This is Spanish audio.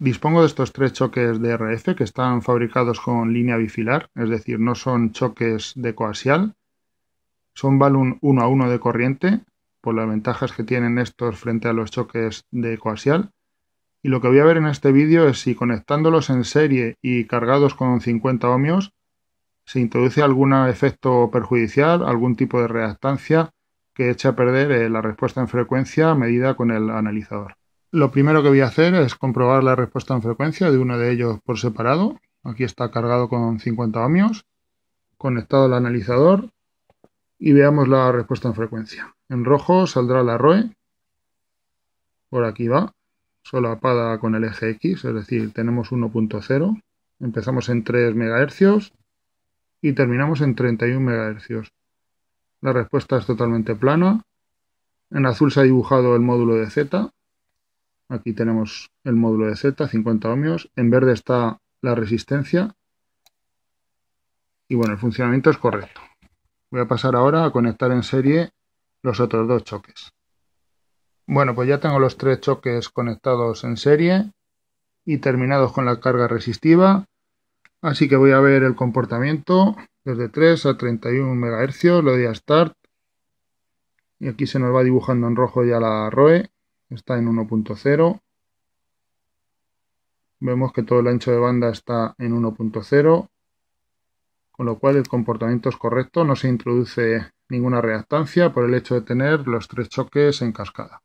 Dispongo de estos tres choques de RF que están fabricados con línea bifilar, es decir, no son choques de coaxial, son balun 1 a 1 de corriente, por las ventajas que tienen estos frente a los choques de coaxial. Y lo que voy a ver en este vídeo es si conectándolos en serie y cargados con 50 ohmios se introduce algún efecto perjudicial, algún tipo de reactancia que eche a perder eh, la respuesta en frecuencia medida con el analizador. Lo primero que voy a hacer es comprobar la respuesta en frecuencia de uno de ellos por separado. Aquí está cargado con 50 ohmios, conectado al analizador y veamos la respuesta en frecuencia. En rojo saldrá la ROE, por aquí va, solo solapada con el eje X, es decir, tenemos 1.0, empezamos en 3 MHz y terminamos en 31 MHz. La respuesta es totalmente plana. En azul se ha dibujado el módulo de Z, Aquí tenemos el módulo de Z, 50 ohmios. En verde está la resistencia. Y bueno, el funcionamiento es correcto. Voy a pasar ahora a conectar en serie los otros dos choques. Bueno, pues ya tengo los tres choques conectados en serie y terminados con la carga resistiva. Así que voy a ver el comportamiento desde 3 a 31 MHz, lo doy a Start. Y aquí se nos va dibujando en rojo ya la ROE está en 1.0. Vemos que todo el ancho de banda está en 1.0, con lo cual el comportamiento es correcto, no se introduce ninguna reactancia por el hecho de tener los tres choques en cascada.